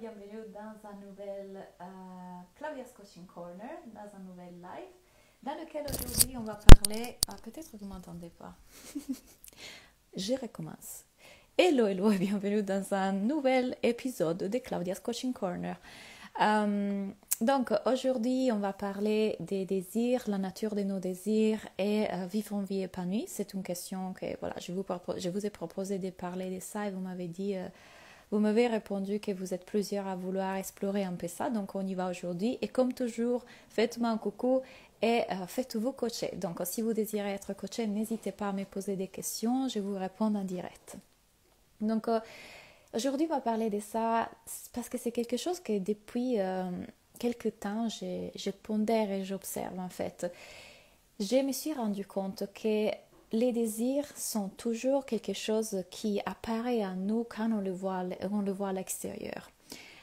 bienvenue dans un nouvel euh, Claudia's Coaching Corner, dans un nouvel live, dans lequel aujourd'hui on va parler. Ah, peut-être que vous ne m'entendez pas. Je recommence. Hello, hello et bienvenue dans un nouvel épisode de Claudia's Coaching Corner. Euh, donc aujourd'hui, on va parler des désirs, la nature de nos désirs et vivons euh, vivre en vie épanouie. C'est une question que voilà, je vous, je vous ai proposé de parler de ça et vous m'avez dit. Vous m'avez répondu que vous êtes plusieurs à vouloir explorer un peu ça, donc on y va aujourd'hui. Et comme toujours, faites-moi un coucou et euh, faites-vous coacher. Donc si vous désirez être coaché, n'hésitez pas à me poser des questions, je vous réponds en direct. Donc euh, aujourd'hui, on va parler de ça parce que c'est quelque chose que depuis euh, quelques temps, j'ai je pondère et j'observe en fait. Je me suis rendu compte que les désirs sont toujours quelque chose qui apparaît à nous quand on le voit, on le voit à l'extérieur.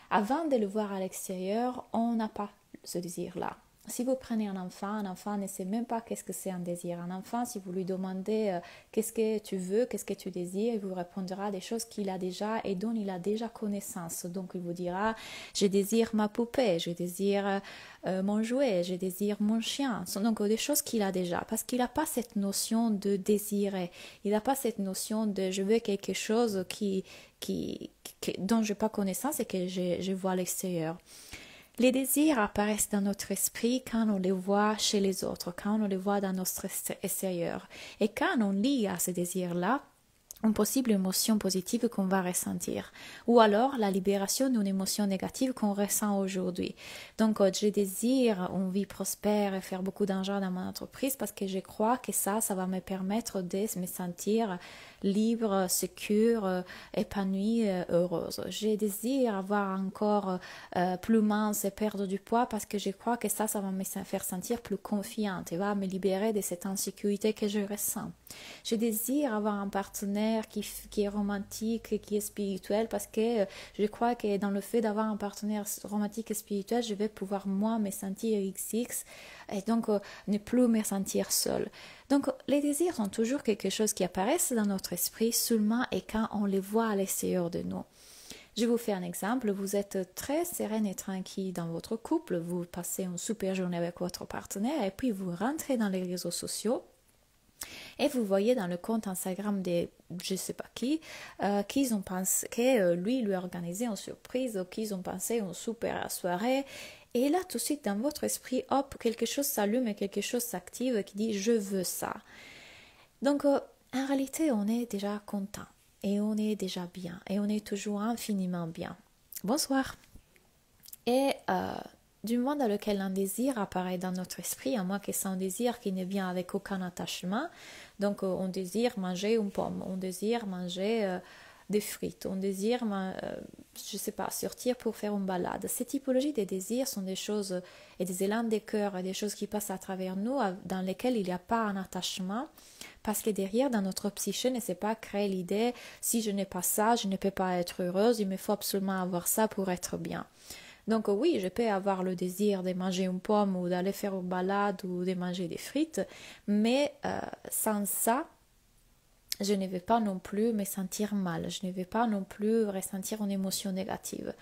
Avant de le voir à l'extérieur, on n'a pas ce désir-là si vous prenez un enfant, un enfant ne sait même pas qu'est-ce que c'est un désir. Un enfant, si vous lui demandez euh, qu'est-ce que tu veux, qu'est-ce que tu désires, il vous répondra des choses qu'il a déjà et dont il a déjà connaissance. Donc il vous dira je désire ma poupée, je désire euh, mon jouet, je désire mon chien. Donc des choses qu'il a déjà parce qu'il n'a pas cette notion de désirer. Il n'a pas cette notion de je veux quelque chose qui, qui, dont je n'ai pas connaissance et que je vois à l'extérieur. Les désirs apparaissent dans notre esprit quand on les voit chez les autres, quand on les voit dans notre extérieur. Et quand on lie à ces désirs-là, une possible émotion positive qu'on va ressentir, ou alors la libération d'une émotion négative qu'on ressent aujourd'hui. Donc, euh, je désire une vie prospère et faire beaucoup d'argent dans mon entreprise parce que je crois que ça, ça va me permettre de me sentir libre, secure, euh, épanouie, euh, heureuse. J'ai désire avoir encore plus mince et perdre du poids parce que je crois que ça, ça va me faire sentir plus confiante et va me libérer de cette insécurité que je ressens. Je désire avoir un partenaire qui, est romantique, et qui est spirituel, parce que euh, je crois que dans le fait d'avoir un partenaire romantique et spirituel, je vais pouvoir moi me sentir XX et donc euh, ne plus me sentir seule. Donc les désirs sont toujours quelque chose qui apparaissent dans notre esprit seulement et quand on les voit à l'extérieur de nous. Je vous fais un exemple, vous êtes très sereine et tranquille dans votre couple, vous passez une super journée avec votre partenaire et puis vous rentrez dans les réseaux sociaux et vous voyez dans le compte Instagram de je sais pas qui, euh, qu'ils ont pensé que euh, lui lui a organisé une surprise ou qu'ils ont pensé une super soirée. Et là, tout de suite, dans votre esprit, hop, quelque chose s'allume et quelque chose s'active qui dit je veux ça. Donc, euh, en réalité, on est déjà content et on est déjà bien et on est toujours infiniment bien. Bonsoir. Et du moment dans lequel un désir apparaît dans notre esprit, à moins que c'est un désir qui ne vient avec aucun attachement, donc euh, on désire manger une pomme, on désire manger euh, des frites, on désire, euh, je ne sais pas, sortir pour faire une balade. Ces typologies des désirs sont des choses et des élans des cœurs, et des choses qui passent à travers nous, dans lesquelles il n'y a pas un attachement, parce que derrière, dans notre psyché, ne s'est pas créer l'idée, si je n'ai pas ça, je ne peux pas être heureuse, il me faut absolument avoir ça pour être bien. Donc euh, oui, je peux avoir le désir de manger une pomme ou d'aller faire une balade ou de manger des frites, mais euh, sans ça, je ne vais pas non plus me sentir mal, je ne vais pas non plus ressentir une émotion négative.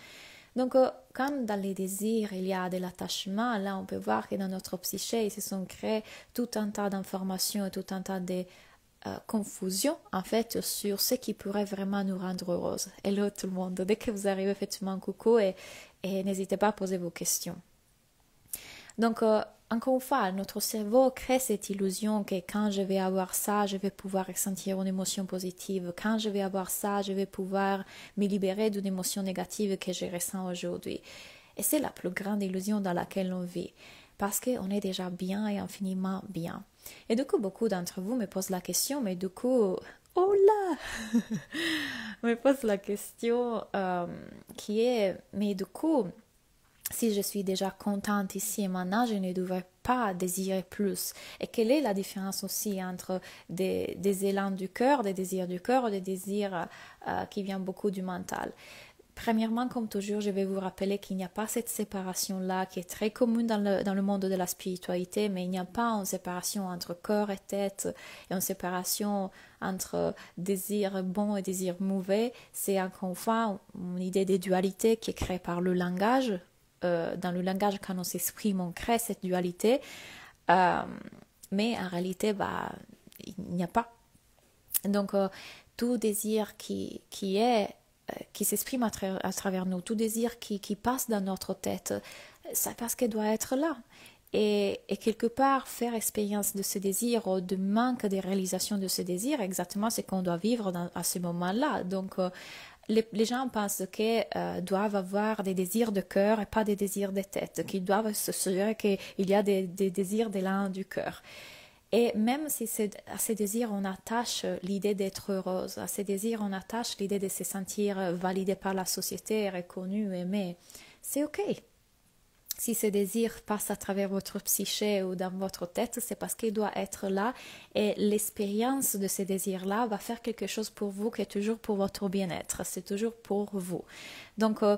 Donc, quand euh, dans les désirs il y a de l'attachement, là on peut voir que dans notre psyché, ils se sont créés tout un tas d'informations et tout un tas de euh, confusion en fait sur ce qui pourrait vraiment nous rendre heureuses. Hello tout le monde, dès que vous arrivez faites-moi un coucou et, n'hésitez pas à poser vos questions. Donc euh, encore une fois, notre cerveau crée cette illusion que quand je vais avoir ça, je vais pouvoir ressentir une émotion positive. Quand je vais avoir ça, je vais pouvoir me libérer d'une émotion négative que je ressens aujourd'hui. Et c'est la plus grande illusion dans laquelle on vit, parce qu'on est déjà bien et infiniment bien. Et du coup, beaucoup d'entre vous me posent la question, mais du coup, oh là Me pose la question euh, qui est, mais du coup, si je suis déjà contente ici et maintenant, je ne devrais pas désirer plus. Et quelle est la différence aussi entre des, élans du cœur, des désirs du cœur, des désirs euh, qui viennent beaucoup du mental Premièrement, comme toujours, je vais vous rappeler qu'il n'y a pas cette séparation-là qui est très commune dans le, dans le, monde de la spiritualité, mais il n'y a pas une séparation entre corps et tête et une séparation entre désir bon et désir mauvais. C'est encore une une idée des dualités qui est créée par le langage. Euh, dans le langage, quand on s'exprime, on crée cette dualité. Euh, mais en réalité, bah, il n'y a pas. Donc, euh, tout désir qui, qui est euh, qui s'exprime à, travers nous, tout désir qui, passe dans notre tête, ça parce qu'elle doit être là. Et, quelque part, faire expérience de ce désir ou de manque des réalisations de ce désir, exactement ce qu'on doit vivre à ce moment-là. Donc, euh, les, gens pensent qu'ils euh, doivent avoir des désirs de cœur et pas des désirs de tête, qu'ils doivent se dire qu'il y a des, des désirs de l'un du cœur. Et même si à ces désirs on attache l'idée d'être heureuse, à ces désirs on attache l'idée de se sentir validé par la société, reconnu, aimé, c'est ok. Si ce désir passe à travers votre psyché ou dans votre tête, c'est parce qu'il doit être là et l'expérience de ces désirs là va faire quelque chose pour vous qui est toujours pour votre bien-être, c'est toujours pour vous. Donc, euh,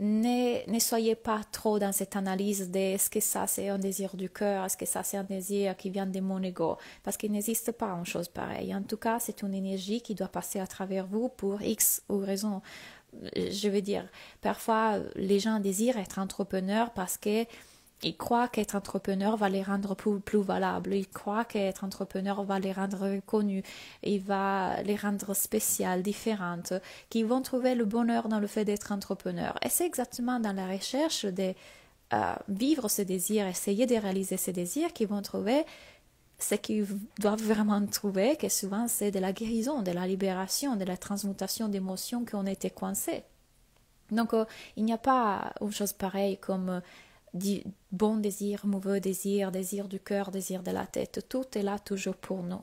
ne, soyez pas trop dans cette analyse de est-ce que ça c'est un désir du cœur, est-ce que ça c'est un désir qui vient de mon ego, parce qu'il n'existe pas une chose pareille. En tout cas, c'est une énergie qui doit passer à travers vous pour X ou raison. Euh, je veux dire, parfois les gens désirent être entrepreneurs parce que ils croient qu'être entrepreneur va les rendre plus, valables. Ils croient qu'être entrepreneur va les rendre connus. Il va les rendre spéciales, différentes. Qu'ils vont trouver le bonheur dans le fait d'être entrepreneur. Et c'est exactement dans la recherche de euh, vivre ce désir, essayer de réaliser ce désirs qu'ils vont trouver ce qu'ils doivent vraiment trouver, que souvent c'est de la guérison, de la libération, de la transmutation d'émotions qu'on était coincé. Donc, euh, il n'y a pas une chose pareille comme bon désir, mauvais désir, désir du cœur, désir de la tête, tout est là toujours pour nous.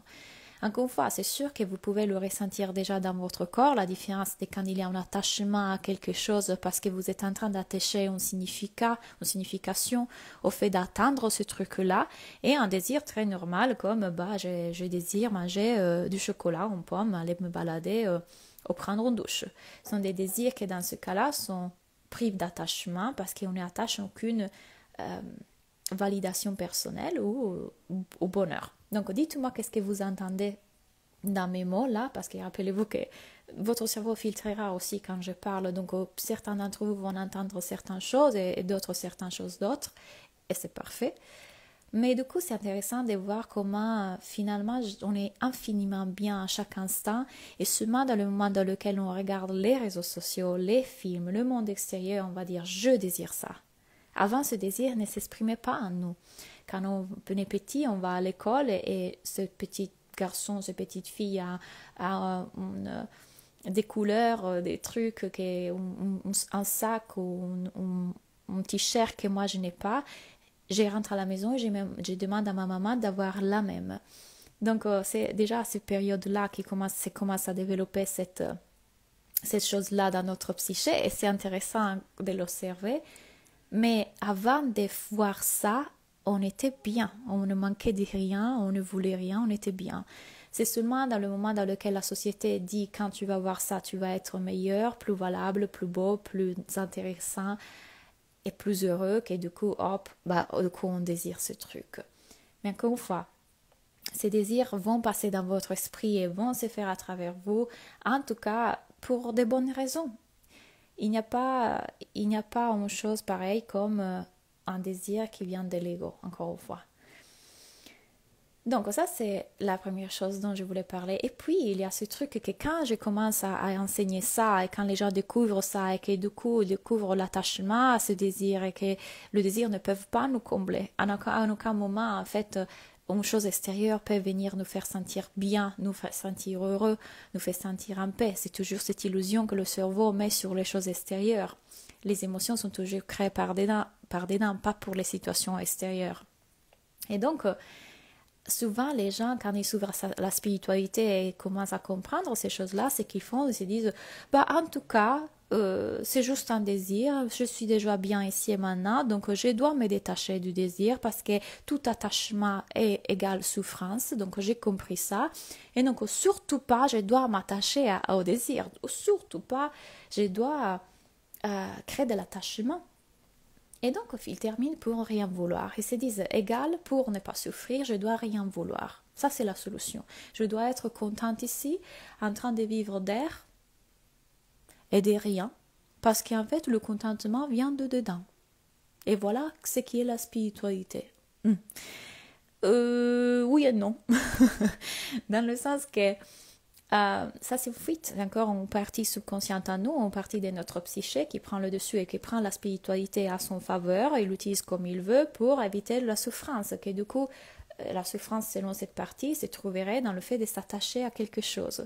Encore une fois, c'est sûr que vous pouvez le ressentir déjà dans votre corps, la différence de quand il y a un attachement à quelque chose parce que vous êtes en train d'attacher un significat, une signification au fait d'atteindre ce truc-là, et un désir très normal comme bah, je, désire manger euh, du chocolat une pomme, aller me balader ou euh, prendre une douche. Ce sont des désirs qui, dans ce cas-là, sont prive d'attachement parce qu'on attache aucune euh, validation personnelle ou au bonheur. Donc dites-moi qu'est-ce que vous entendez dans mes mots là, parce que rappelez-vous que votre cerveau filtrera aussi quand je parle, donc oh, certains d'entre vous vont entendre certaines choses et d'autres certaines choses d'autres, et c'est parfait. Mais du coup, c'est intéressant de voir comment euh, finalement on est infiniment bien à chaque instant et seulement dans le moment dans lequel on regarde les réseaux sociaux, les films, le monde extérieur, on va dire je désire ça. Avant, ce désir ne s'exprimait pas en nous. Quand on est petit, on va à l'école et ce petit garçon, cette petite fille a, euh, des couleurs, euh, des trucs, un, un sac ou un t-shirt que moi je n'ai pas je rentre à la maison et je, demande à ma maman d'avoir la même. Donc euh, c'est déjà à cette période-là qui commence, commence à développer cette, euh, cette chose-là dans notre psyché et c'est intéressant de l'observer. Mais avant de voir ça, on était bien, on ne manquait de rien, on ne voulait rien, on était bien. C'est seulement dans le moment dans lequel la société dit quand tu vas voir ça, tu vas être meilleur, plus valable, plus beau, plus intéressant, plus heureux que du coup, hop, bah, du coup, on désire ce truc. Mais encore une fois, ces désirs vont passer dans votre esprit et vont se faire à travers vous, en tout cas pour de bonnes raisons. Il n'y a pas, il n'y a pas une chose pareille comme euh, un désir qui vient de l'ego, encore une fois. Donc ça, c'est la première chose dont je voulais parler. Et puis, il y a ce truc que quand je commence à, enseigner ça, et quand les gens découvrent ça, et que du coup, ils découvrent l'attachement à ce désir, et que le désir ne peut pas nous combler, à aucun, moment, en fait, euh, une chose extérieure peut venir nous faire sentir bien, nous faire sentir heureux, nous faire sentir en paix. C'est toujours cette illusion que le cerveau met sur les choses extérieures. Les émotions sont toujours créées par des par dedans pas pour les situations extérieures. Et donc, euh, souvent, les gens, quand ils s'ouvrent la spiritualité et commencent à comprendre ces choses-là, ce qu'ils font, ils se disent bah, En tout cas, euh, c'est juste un désir, je suis déjà bien ici et maintenant, donc euh, je dois me détacher du désir parce que tout attachement est égal souffrance, donc j'ai compris ça. Et donc, surtout pas, je dois m'attacher au désir, surtout pas, je dois euh, créer de l'attachement et donc ils termine pour rien vouloir. Ils se disent égal pour ne pas souffrir, je dois rien vouloir. Ça c'est la solution. Je dois être contente ici, en train de vivre d'air et de rien, parce qu'en fait le contentement vient de dedans. Et voilà ce qui est la spiritualité. Hmm. Euh, oui et non, dans le sens que euh, ça, c'est fuite. Encore Une partie subconsciente à nous, une partie de notre psyché qui prend le dessus et qui prend la spiritualité à son faveur et l'utilise comme il veut pour éviter la souffrance. et du coup, euh, la souffrance selon cette partie se trouverait dans le fait de s'attacher à quelque chose.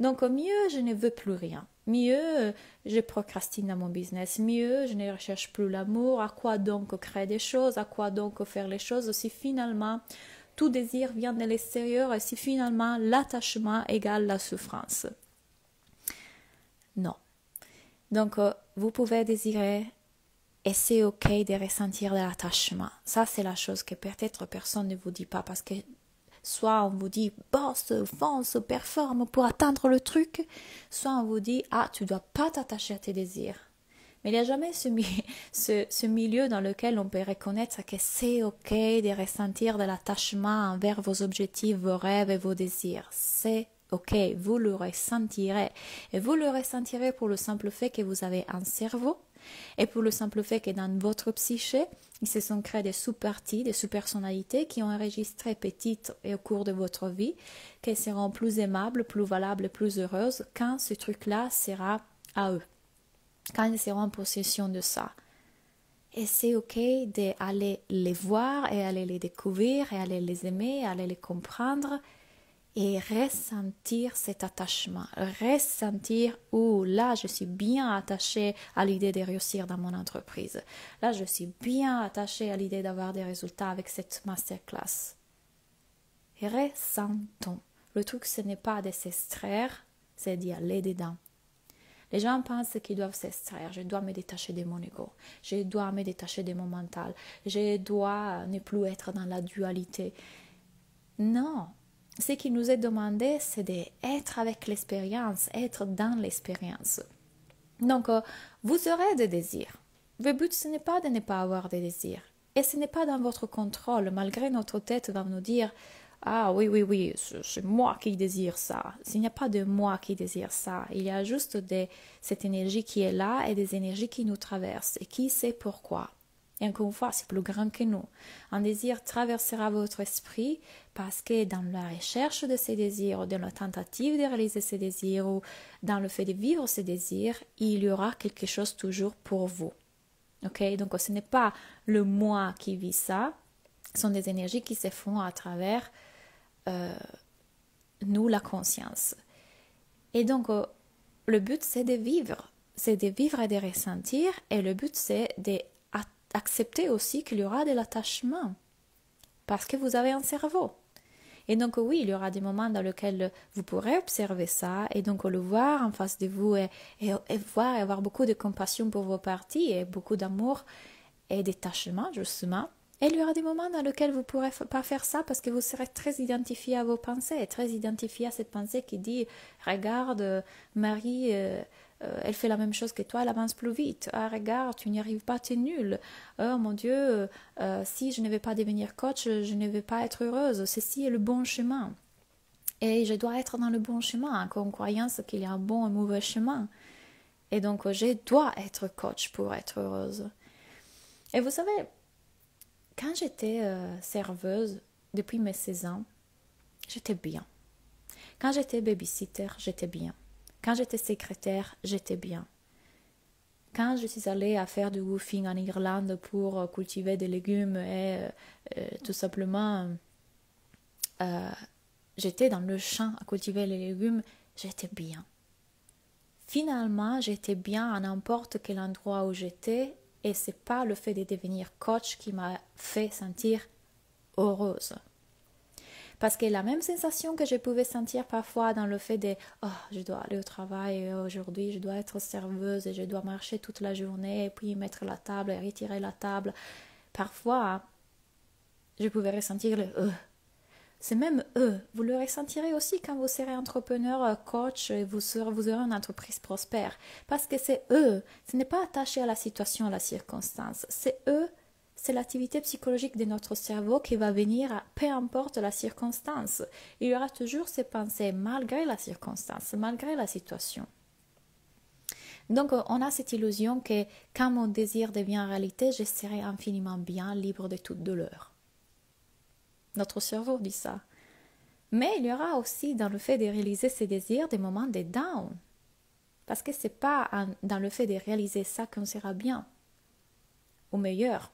Donc, au mieux, je ne veux plus rien. Mieux, je procrastine dans mon business. Mieux, je ne recherche plus l'amour. À quoi donc créer des choses À quoi donc faire les choses si finalement tout désir vient de l'extérieur et si finalement l'attachement égale la souffrance. Non. Donc, euh, vous pouvez désirer et c'est ok de ressentir de l'attachement. Ça, c'est la chose que peut-être personne ne vous dit pas parce que soit on vous dit bosse, fonce, performe pour atteindre le truc, soit on vous dit ah, tu dois pas t'attacher à tes désirs. Mais il n'y a jamais ce, milieu dans lequel on peut reconnaître que c'est OK de ressentir de l'attachement envers vos objectifs, vos rêves et vos désirs. C'est OK, vous le ressentirez. Et vous le ressentirez pour le simple fait que vous avez un cerveau et pour le simple fait que dans votre psyché, ils se sont créés des sous-parties, des sous-personnalités qui ont enregistré petites et au cours de votre vie, qu'elles seront plus aimables, plus valables, plus heureuses quand ce truc-là sera à eux quand ils seront en possession de ça. Et c'est OK d'aller les voir et aller les découvrir et aller les aimer, aller les comprendre et ressentir cet attachement, ressentir où là je suis bien attaché à l'idée de réussir dans mon entreprise, là je suis bien attaché à l'idée d'avoir des résultats avec cette masterclass. ressentons. Le truc ce n'est pas de s'extraire, c'est d'y aller dedans, les gens pensent qu'ils doivent s'extraire. Je dois me détacher de mon ego. Je dois me détacher de mon mental. Je dois euh, ne plus être dans la dualité. Non. Ce qui nous est demandé, c'est d'être avec l'expérience, être dans l'expérience. Donc, euh, vous aurez des désirs. Le but, ce n'est pas de ne pas avoir des désirs. Et ce n'est pas dans votre contrôle, malgré notre tête va nous dire ah oui, oui, oui, c'est moi qui désire ça. Il n'y a pas de moi qui désire ça. Il y a juste des cette énergie qui est là et des énergies qui nous traversent et qui sait pourquoi. Et encore une fois, c'est plus grand que nous. Un désir traversera votre esprit parce que dans la recherche de ces désirs, dans la tentative de réaliser ces désirs ou dans le fait de vivre ces désirs, il y aura quelque chose toujours pour vous. Ok Donc ce n'est pas le moi qui vit ça, ce sont des énergies qui se font à travers euh, nous la conscience. Et donc, euh, le but, c'est de vivre, c'est de vivre et de ressentir, et le but, c'est d'accepter aussi qu'il y aura de l'attachement, parce que vous avez un cerveau. Et donc oui, il y aura des moments dans lesquels vous pourrez observer ça et donc le voir en face de vous et, voir et avoir beaucoup de compassion pour vos parties et beaucoup d'amour et d'attachement justement. Et il y aura des moments dans lesquels vous ne pourrez pas faire ça parce que vous serez très identifié à vos pensées très identifié à cette pensée qui dit Regarde, Marie, euh, euh, elle fait la même chose que toi, elle avance plus vite. Ah, regarde, tu n'y arrives pas, tu es nul. Oh mon Dieu, euh, si je ne vais pas devenir coach, je ne vais pas être heureuse. Ceci est le bon chemin. Et je dois être dans le bon chemin, hein, en croyance qu'il y a un bon et un mauvais chemin. Et donc, je dois être coach pour être heureuse. Et vous savez, quand j'étais euh, serveuse depuis mes 16 ans, j'étais bien. Quand j'étais baby-sitter, j'étais bien. Quand j'étais secrétaire, j'étais bien. Quand je suis allée faire du woofing en Irlande pour euh, cultiver des légumes et euh, tout simplement j'étais dans le champ à cultiver les légumes, j'étais bien. Finalement, j'étais bien à n'importe quel endroit où j'étais et c'est pas le fait de devenir coach qui m'a fait sentir heureuse. Parce que la même sensation que je pouvais sentir parfois dans le fait de oh, je dois aller au travail euh, aujourd'hui, je dois être serveuse et je dois marcher toute la journée et puis mettre la table et retirer la table. Parfois, je pouvais ressentir le euh, c'est même eux. Vous le ressentirez aussi quand vous serez entrepreneur, euh, coach et vous, vous aurez une entreprise prospère. Parce que c'est eux. Ce n'est pas attaché à la situation, à la circonstance. C'est eux c'est l'activité psychologique de notre cerveau qui va venir à peu importe la circonstance. Il y aura toujours ces pensées malgré la circonstance, malgré la situation. Donc euh, on a cette illusion que quand mon désir devient réalité, je serai infiniment bien libre de toute douleur. Notre cerveau dit ça. Mais il y aura aussi dans le fait de réaliser ses désirs des moments de down. Parce que ce n'est pas dans le fait de réaliser ça qu'on sera bien ou meilleur.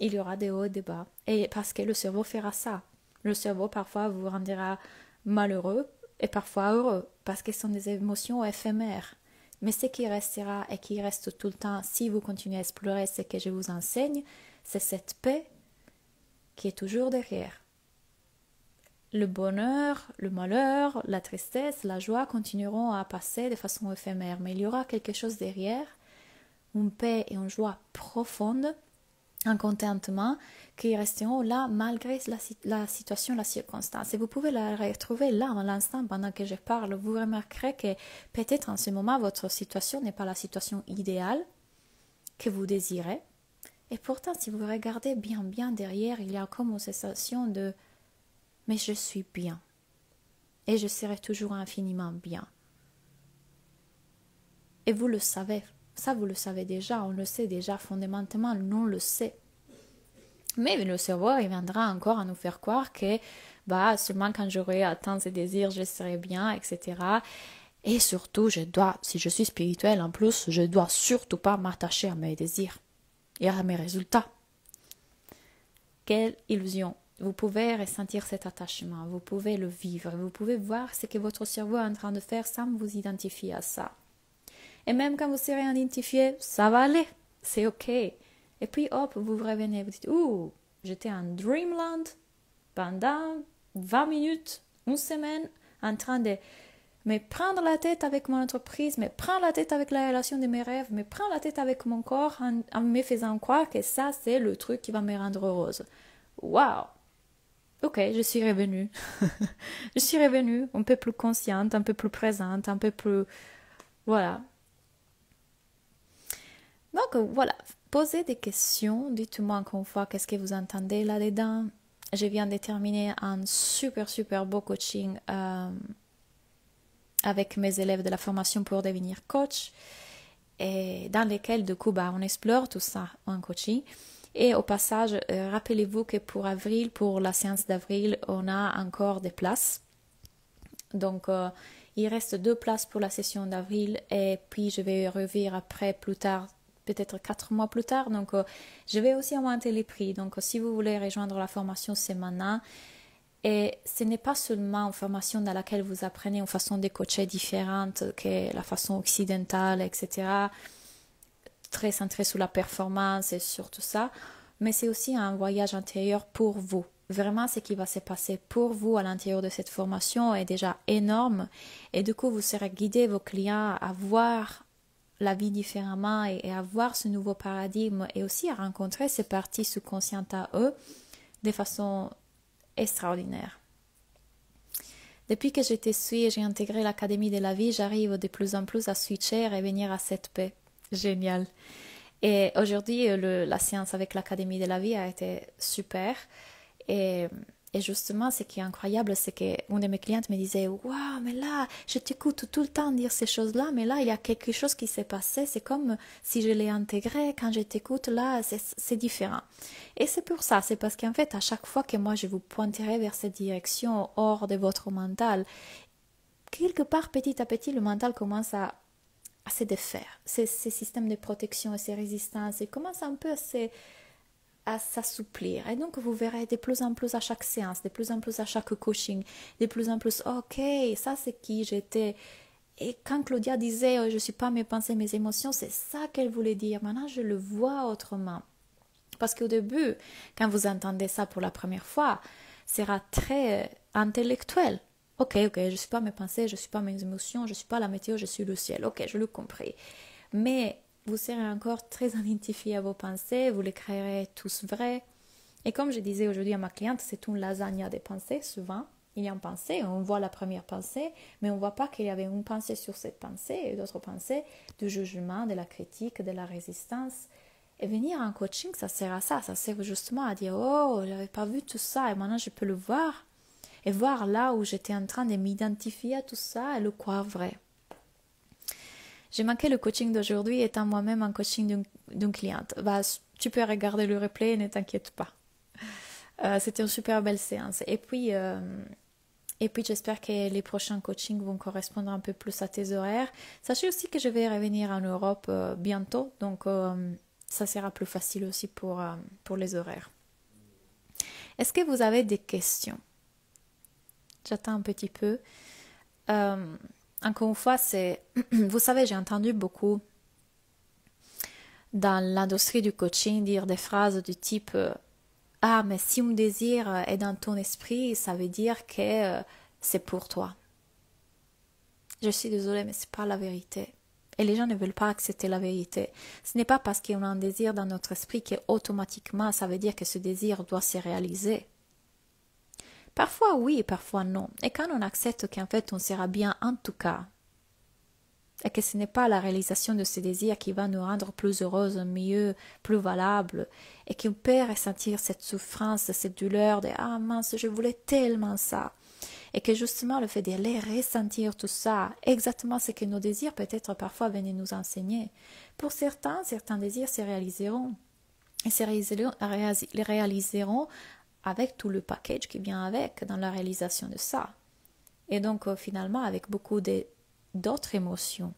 Il y aura des hauts et des bas. Et parce que le cerveau fera ça. Le cerveau parfois vous rendra malheureux et parfois heureux parce que ce sont des émotions éphémères. Mais ce qui restera et qui reste tout le temps si vous continuez à explorer ce que je vous enseigne, c'est cette paix qui est toujours derrière. Le bonheur, le malheur, la tristesse, la joie continueront à passer de façon éphémère, mais il y aura quelque chose derrière, une paix et une joie profonde, un contentement qui resteront là malgré la, situation, la circonstance. Et vous pouvez la retrouver là, en l'instant, pendant que je parle. Vous remarquerez que peut-être en ce moment, votre situation n'est pas la situation idéale que vous désirez, et pourtant, si vous regardez bien, bien derrière, il y a comme une sensation de mais je suis bien. Et je serai toujours infiniment bien. Et vous le savez, ça vous le savez déjà, on le sait déjà fondamentalement, on le sait. Mais le cerveau, il viendra encore à nous faire croire que bah, seulement quand j'aurai atteint ces désirs, je serai bien, etc. Et surtout, je dois, si je suis spirituel en plus, je dois surtout pas m'attacher à mes désirs et à mes résultats. Quelle illusion. Vous pouvez ressentir cet attachement, vous pouvez le vivre, vous pouvez voir ce que votre cerveau est en train de faire sans vous identifier à ça. Et même quand vous serez identifié, ça va aller, c'est ok. Et puis hop, vous revenez, vous dites Ouh, j'étais en Dreamland pendant 20 minutes, une semaine, en train de mais prendre la tête avec mon entreprise, mais prendre la tête avec la relation de mes rêves, mais prendre la tête avec mon corps en, me faisant croire que ça, c'est le truc qui va me rendre heureuse. Waouh Ok, je suis revenue. je suis revenue un peu plus consciente, un peu plus présente, un peu plus... Voilà. Donc voilà, posez des questions, dites-moi encore une fois qu'est-ce que vous entendez là-dedans. Je viens de terminer un super super beau coaching. Euh avec mes élèves de la formation pour devenir coach, et dans lesquels de coup bah, on explore tout ça en coaching. Et au passage, euh, rappelez-vous que pour avril, pour la séance d'avril, on a encore des places. Donc, euh, il reste deux places pour la session d'avril et puis je vais revenir après, plus tard, peut-être quatre mois plus tard. Donc, euh, je vais aussi augmenter les prix. Donc, si vous voulez rejoindre la formation, c'est maintenant. Et ce n'est pas seulement une formation dans laquelle vous apprenez une façon de coacher différente que la façon occidentale, etc., très centrée sur la performance et sur tout ça, mais c'est aussi un voyage intérieur pour vous. Vraiment, ce qui va se passer pour vous à l'intérieur de cette formation est déjà énorme et du coup, vous serez guidé vos clients à voir la vie différemment et, à voir ce nouveau paradigme et aussi à rencontrer ces parties subconscientes à eux de façon extraordinaire. Depuis que je te suis et j'ai intégré l'Académie de la vie, j'arrive de plus en plus à switcher et venir à cette paix. Génial. Et aujourd'hui, euh, la science avec l'Académie de la vie a été super. Et et justement, ce qui est incroyable, c'est qu'une de mes clientes me disait Waouh, mais là, je t'écoute tout le temps dire ces choses-là, mais là, il y a quelque chose qui s'est passé. C'est comme si je l'ai intégré. Quand je t'écoute, là, c'est différent. Et c'est pour ça, c'est parce qu'en fait, à chaque fois que moi, je vous pointerai vers cette direction hors de votre mental, quelque part, petit à petit, le mental commence à se défaire, ces, ces systèmes de protection et ces résistances, ils commencent un peu à se, à s'assouplir. Et donc, vous verrez de plus en plus à chaque séance, de plus en plus à chaque coaching, de plus en plus, OK, ça c'est qui j'étais. Et quand Claudia disait, euh, je suis pas mes pensées, mes émotions, c'est ça qu'elle voulait dire. Maintenant, je le vois autrement. Parce qu'au début, quand vous entendez ça pour la première fois, sera très euh, intellectuel. Ok, ok, je suis pas mes pensées, je suis pas mes émotions, je suis pas la météo, je suis le ciel. Ok, je le compris. Mais vous serez encore très identifié à vos pensées, vous les créerez tous vrais. Et comme je disais aujourd'hui à ma cliente, c'est une lasagne des pensées, souvent. Il y a une pensée, on voit la première pensée, mais on ne voit pas qu'il y avait une pensée sur cette pensée et d'autres pensées, du jugement, de la critique, de la résistance. Et venir en coaching, ça sert à ça, ça sert justement à dire Oh, je n'avais pas vu tout ça et maintenant je peux le voir. Et voir là où j'étais en train de m'identifier à tout ça et le croire vrai. J'ai manqué le coaching d'aujourd'hui étant moi-même un coaching d'une cliente. Bah, tu peux regarder le replay, ne t'inquiète pas. Euh, c'était une super belle séance. Et puis, euh, puis j'espère que les prochains coachings vont correspondre un peu plus à tes horaires. Sachez aussi que je vais revenir en Europe euh, bientôt, donc ça sera plus facile aussi pour, pour les horaires. Est-ce que vous avez des questions J'attends un petit peu encore une fois, c'est, vous savez, j'ai entendu beaucoup dans l'industrie du coaching dire des phrases du type euh, Ah, mais si un désir euh, est dans ton esprit, ça veut dire que euh, c'est pour toi. Je suis désolée, mais ce c'est pas la vérité. Et les gens ne veulent pas accepter la vérité. Ce n'est pas parce qu'on a un désir dans notre esprit que automatiquement ça veut dire que ce désir doit se réaliser. Parfois oui, parfois non. Et quand on accepte qu'en fait on sera bien en tout cas, et que ce n'est pas la réalisation de ce désirs qui va nous rendre plus heureuses, mieux, plus valable, et qu'on peut ressentir cette souffrance, cette douleur de Ah mince, je voulais tellement ça. Et que justement le fait d'aller ressentir tout ça, exactement ce que nos désirs peut-être parfois venaient nous enseigner. Pour certains, certains désirs se réaliseront. Et se réaliseront avec tout le package qui vient avec dans la réalisation de ça. Et donc euh, finalement avec beaucoup d'autres émotions.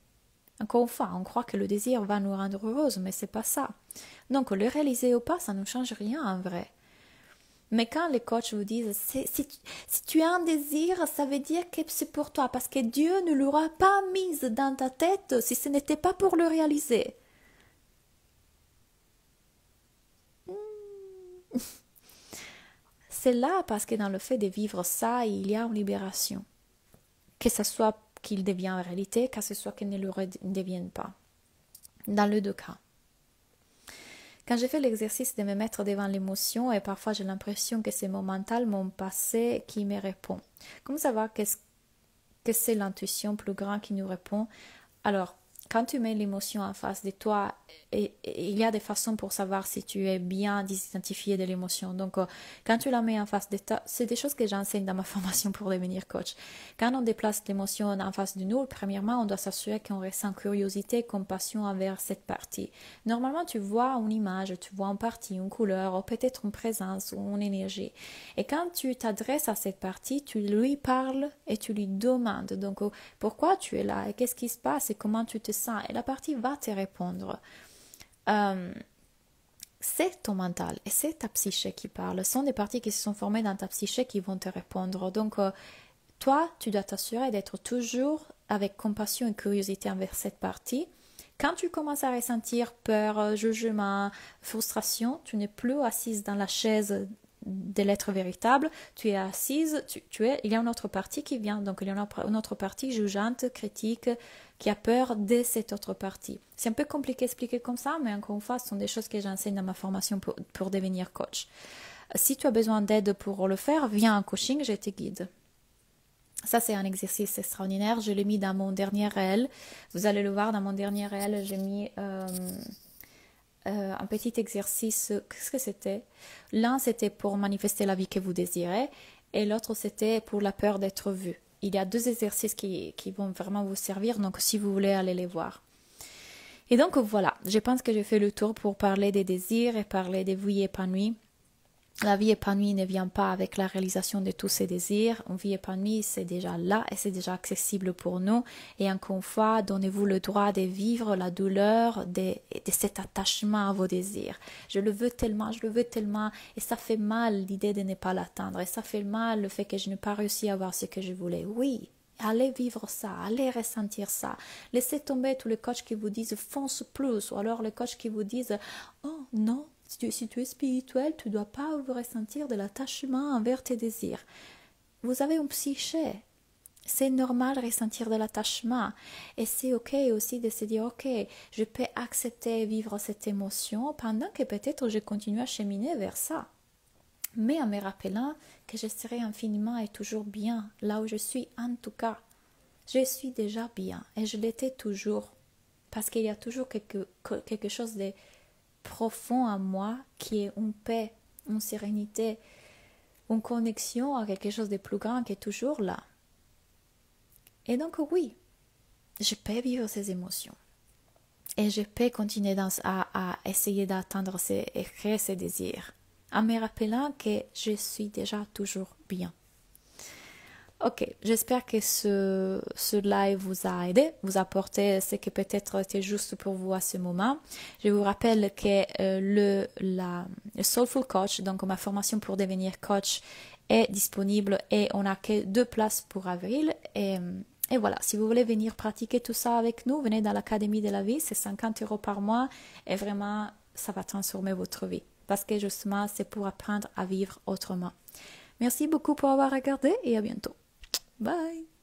Encore une fois, on croit que le désir va nous rendre heureuses, mais c'est pas ça. Donc le réaliser ou pas, ça ne change rien en vrai. Mais quand les coachs vous disent si, si, tu as un désir, ça veut dire que c'est pour toi, parce que Dieu ne l'aura pas mise dans ta tête si ce n'était pas pour le réaliser. C'est là parce que dans le fait de vivre ça, il y a une libération. Que ce soit qu'il devienne réalité, que ce soit qu'il ne le devienne pas. Dans les deux cas. Quand j'ai fait l'exercice de me mettre devant l'émotion, et parfois j'ai l'impression que c'est mon mental, mon passé qui me répond. Comment savoir qu'est-ce que c'est l'intuition plus grande qui nous répond Alors, quand tu mets l'émotion en face de toi, et, il y a des façons pour savoir si tu es bien disidentifié de l'émotion. Donc, euh, quand tu la mets en face de toi, c'est des choses que j'enseigne dans ma formation pour devenir coach. Quand on déplace l'émotion en face de nous, premièrement, on doit s'assurer qu'on ressent curiosité, compassion envers cette partie. Normalement, tu vois une image, tu vois une partie, une couleur, ou peut-être une présence ou une énergie. Et quand tu t'adresses à cette partie, tu lui parles et tu lui demandes. Donc, euh, pourquoi tu es là et qu'est-ce qui se passe et comment tu te et la partie va te répondre. Euh, c'est ton mental et c'est ta psyché qui parle. Ce sont des parties qui se sont formées dans ta psyché qui vont te répondre. Donc, euh, toi, tu dois t'assurer d'être toujours avec compassion et curiosité envers cette partie. Quand tu commences à ressentir peur, jugement, frustration, tu n'es plus assise dans la chaise de l'être véritable, tu es assise, tu, es, il y a une autre partie qui vient, donc il y a une autre partie jugeante, critique, qui a peur de cette autre partie. C'est un peu compliqué à expliquer comme ça, mais encore une fois, ce sont des choses que j'enseigne dans ma formation pour, devenir coach. Si tu as besoin d'aide pour le faire, viens en coaching, je te guide. Ça, c'est un exercice extraordinaire. Je l'ai mis dans mon dernier réel. Vous allez le voir dans mon dernier réel. J'ai mis euh, euh, un petit exercice. Qu'est-ce que c'était L'un, c'était pour manifester la vie que vous désirez, et l'autre, c'était pour la peur d'être vu. Il y a deux exercices qui, vont vraiment vous servir, donc si vous voulez, aller les voir. Et donc voilà, je pense que j'ai fait le tour pour parler des désirs et parler des vies épanouies. La vie épanouie ne vient pas avec la réalisation de tous ses désirs. Une vie épanouie, c'est déjà là et c'est déjà accessible pour nous. Et encore une fois, donnez-vous le droit de vivre la douleur de, cet attachement à vos désirs. Je le veux tellement, je le veux tellement. Et ça fait mal l'idée de ne pas l'atteindre. Et ça fait mal le fait que je n'ai pas réussi à avoir ce que je voulais. Oui, Allez vivre ça, allez ressentir ça. Laissez tomber tous les coachs qui vous disent fonce plus ou alors les coachs qui vous disent oh non, si tu es spirituel, tu ne dois pas ressentir de l'attachement envers tes désirs. Vous avez une psyché. C'est normal de ressentir de l'attachement. Et c'est OK aussi de se dire OK, je peux accepter vivre cette émotion pendant que peut-être je continue à cheminer vers ça. Mais en me rappelant que je serai infiniment et toujours bien là où je suis, en tout cas. Je suis déjà bien et je l'étais toujours. Parce qu'il y a toujours quelque chose de profond à moi qui est une paix, une sérénité, une connexion à quelque chose de plus grand qui est toujours là. Et donc oui, je peux vivre ces émotions. Et je peux continuer à, essayer d'atteindre ces, ces désirs en me rappelant que je suis déjà toujours bien. Ok, j'espère que ce, ce live vous a aidé, vous a apporté ce qui peut-être était juste pour vous à ce moment. Je vous rappelle que euh, le, la, Soulful Coach, donc ma formation pour devenir coach, est disponible et on a que deux places pour avril. Et, euh, et voilà, si vous voulez venir pratiquer tout ça avec nous, venez dans l'Académie de la vie, c'est 50 euros par mois et vraiment, ça va transformer votre vie. Parce que justement, c'est pour apprendre à vivre autrement. Merci beaucoup pour avoir regardé et à bientôt. Bye.